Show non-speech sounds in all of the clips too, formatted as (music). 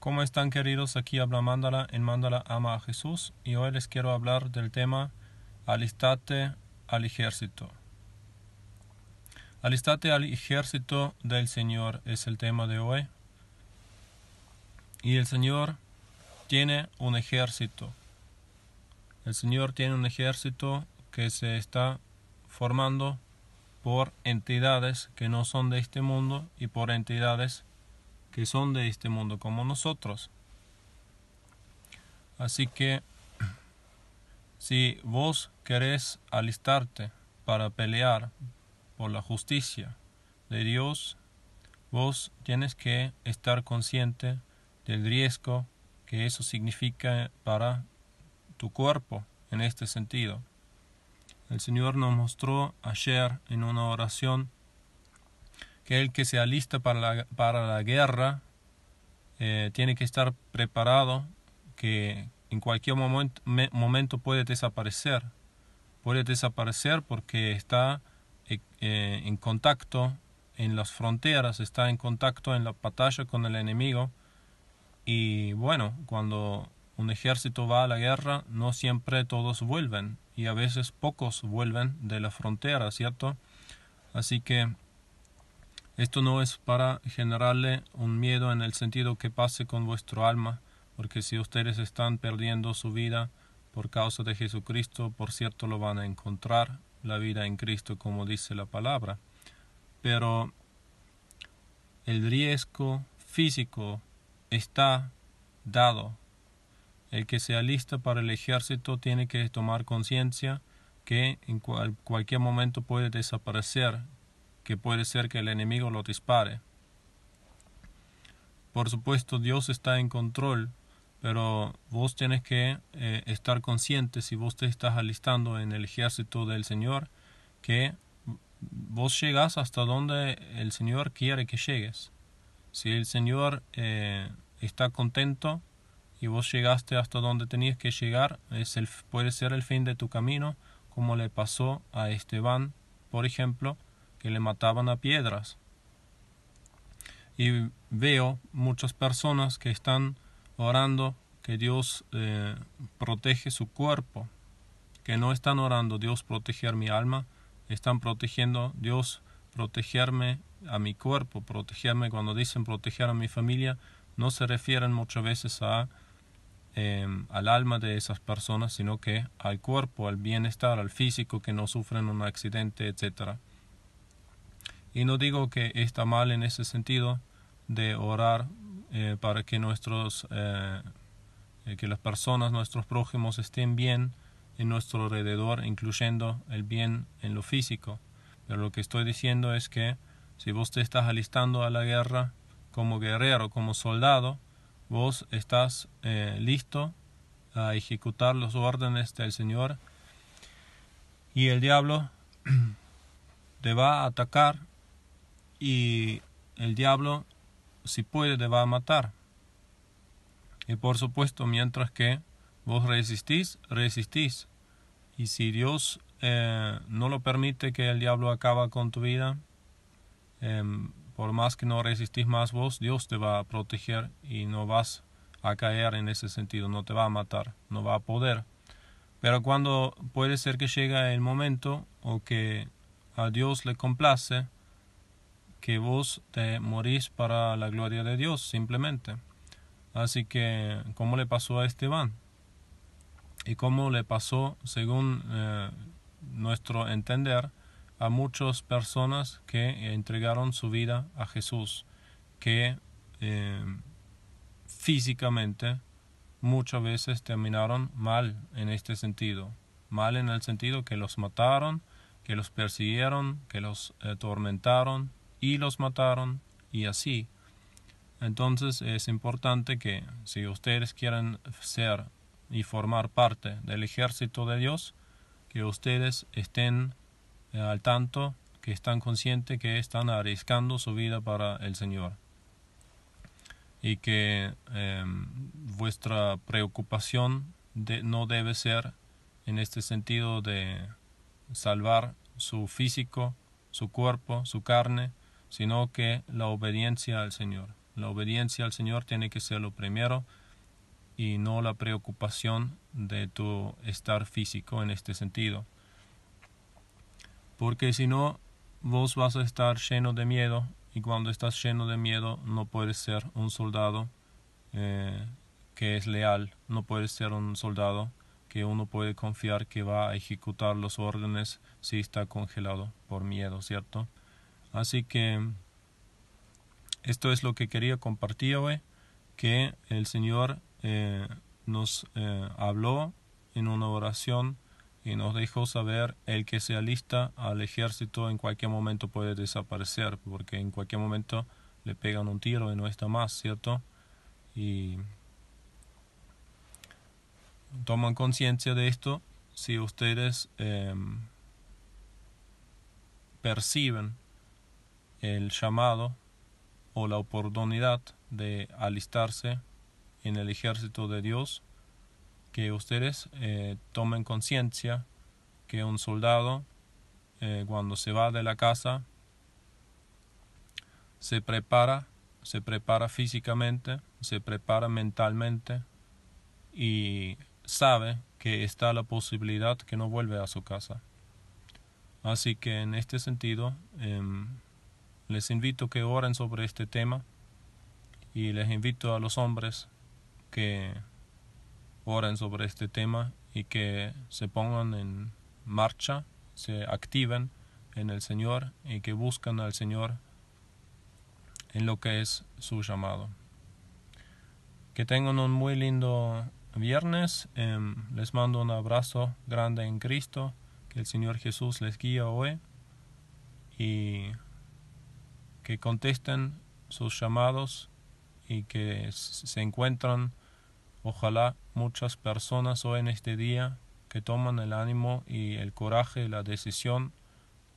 ¿Cómo están queridos? Aquí habla Mándala en Mándala Ama a Jesús y hoy les quiero hablar del tema Alistate al ejército. Alistate al ejército del Señor es el tema de hoy. Y el Señor tiene un ejército. El Señor tiene un ejército que se está formando por entidades que no son de este mundo y por entidades son de este mundo como nosotros. Así que (clears throat) si vos querés alistarte para pelear por la justicia de Dios, vos tienes que estar consciente del riesgo que eso significa para tu cuerpo en este sentido. El Señor nos mostró ayer en una oración que el que se alista para la, para la guerra eh, tiene que estar preparado que en cualquier momento, momento puede desaparecer. Puede desaparecer porque está eh, eh, en contacto en las fronteras, está en contacto en la batalla con el enemigo. Y bueno, cuando un ejército va a la guerra, no siempre todos vuelven y a veces pocos vuelven de la frontera, ¿cierto? Así que esto no es para generarle un miedo en el sentido que pase con vuestro alma, porque si ustedes están perdiendo su vida por causa de Jesucristo, por cierto lo van a encontrar, la vida en Cristo, como dice la palabra. Pero el riesgo físico está dado. El que se alista para el ejército tiene que tomar conciencia que en cualquier momento puede desaparecer que puede ser que el enemigo lo dispare. Por supuesto, Dios está en control, pero vos tenés que eh, estar consciente si vos te estás alistando en el ejército del Señor, que vos llegás hasta donde el Señor quiere que llegues. Si el Señor eh, está contento y vos llegaste hasta donde tenías que llegar, es el, puede ser el fin de tu camino, como le pasó a Esteban, por ejemplo, que le mataban a piedras. Y veo muchas personas que están orando que Dios eh, protege su cuerpo, que no están orando Dios proteger mi alma, están protegiendo Dios protegerme a mi cuerpo, protegerme cuando dicen proteger a mi familia, no se refieren muchas veces a em, al alma de esas personas, sino que al cuerpo, al bienestar, al físico que no sufren un accidente, etcétera. Y no digo que está mal en ese sentido de orar eh, para que nuestros, eh, eh, que las personas, nuestros prójimos estén bien en nuestro alrededor, incluyendo el bien en lo físico. Pero lo que estoy diciendo es que si vos te estás alistando a la guerra como guerrero, como soldado, vos estás listo a ejecutar los órdenes del Señor y el diablo (clears throat) te va a atacar y el diablo si puede te va a matar. Y por supuesto, mientras que vos resistís, resistís. Y si Dios eh, no lo permite que el diablo acaba con tu vida, em, por más que no resistís más vos, Dios te va a proteger y no vas a caer en ese sentido, no te va a matar, no va a poder. Pero cuando puede ser que llega el momento o que a Dios le complace, que vos te morís para la gloria de Dios, simplemente. Así que, ¿cómo le pasó a Esteban? Y cómo le pasó, según eh, nuestro entender, a muchas personas que entregaron su vida a Jesús, que eh, físicamente muchas veces terminaron mal en este sentido, mal en el sentido que los mataron, que los persiguieron, que los eh, atormentaron, y los mataron y así. Entonces es importante que si ustedes quieren ser y formar parte del ejército de Dios, que ustedes estén eh, al tanto, que están conscientes que están arriesgando su vida para el Señor y que em, vuestra preocupación de, no debe ser en este sentido de salvar su físico, su cuerpo, su carne, sino que la obediencia al Señor. La obediencia al Señor tiene que ser lo primero y no la preocupación de tu estar físico en este sentido. Porque si no, vos vas a estar lleno de miedo y cuando estás lleno de miedo no puedes ser un soldado eh, que es leal, no puedes ser un soldado que uno puede confiar que va a ejecutar los órdenes si está congelado por miedo, ¿cierto? Así que esto es lo que quería compartir hoy, que el Señor eh, nos eh, habló en una oración y nos dejó saber el que sea lista al ejército en cualquier momento puede desaparecer, porque en cualquier momento le pegan un tiro y no está más, ¿cierto? Y toman conciencia de esto si ustedes em, perciben el llamado o la oportunidad de alistarse en el ejército de Dios, que ustedes eh, tomen conciencia que un soldado eh, cuando se va de la casa se prepara, se prepara físicamente, se prepara mentalmente y sabe que está la posibilidad que no vuelve a su casa. Así que en este sentido, em, les invito que oren sobre este tema y les invito a los hombres que oren sobre este tema y que se pongan en marcha, se activen en el Señor y que buscan al Señor en lo que es su llamado. Que tengan un muy lindo viernes. Em, les mando un abrazo grande en Cristo. Que el Señor Jesús les guía hoy. Y que contesten sus llamados y que se encuentran, ojalá, muchas personas hoy en este día que toman el ánimo y el coraje y la decisión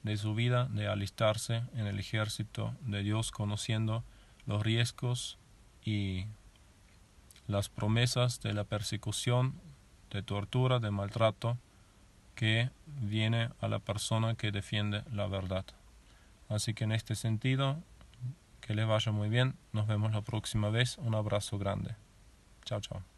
de su vida de alistarse en el ejército de Dios conociendo los riesgos y las promesas de la persecución, de tortura, de maltrato que viene a la persona que defiende la verdad. Así que en este sentido, que les vaya muy bien. Nos vemos la próxima vez. Un abrazo grande. Chao, chao.